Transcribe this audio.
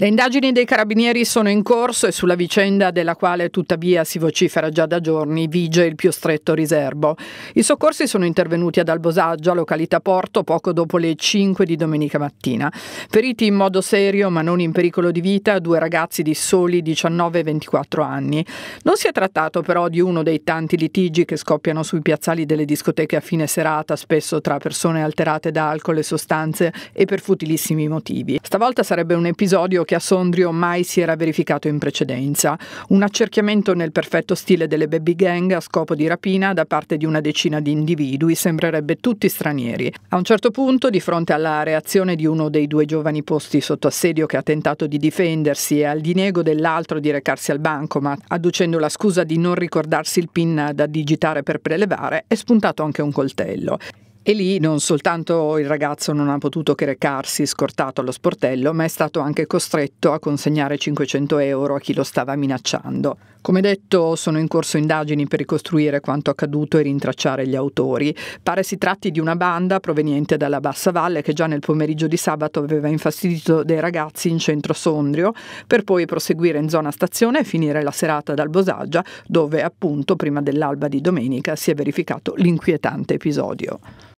Le indagini dei carabinieri sono in corso e sulla vicenda della quale tuttavia si vocifera già da giorni vige il più stretto riserbo. I soccorsi sono intervenuti ad Albosaggio, a località Porto, poco dopo le 5 di domenica mattina. Feriti in modo serio ma non in pericolo di vita due ragazzi di soli 19 e 24 anni. Non si è trattato però di uno dei tanti litigi che scoppiano sui piazzali delle discoteche a fine serata, spesso tra persone alterate da alcol e sostanze e per futilissimi motivi. Stavolta sarebbe un episodio che a Sondrio mai si era verificato in precedenza. Un accerchiamento nel perfetto stile delle baby gang a scopo di rapina da parte di una decina di individui, sembrerebbe tutti stranieri. A un certo punto, di fronte alla reazione di uno dei due giovani posti sotto assedio che ha tentato di difendersi e al diniego dell'altro di recarsi al banco, ma adducendo la scusa di non ricordarsi il PIN da digitare per prelevare, è spuntato anche un coltello. E lì non soltanto il ragazzo non ha potuto che recarsi scortato allo sportello, ma è stato anche costretto a consegnare 500 euro a chi lo stava minacciando. Come detto, sono in corso indagini per ricostruire quanto accaduto e rintracciare gli autori. Pare si tratti di una banda proveniente dalla Bassa Valle che già nel pomeriggio di sabato aveva infastidito dei ragazzi in centro Sondrio, per poi proseguire in zona stazione e finire la serata ad Albosaggia, dove appunto prima dell'alba di domenica si è verificato l'inquietante episodio.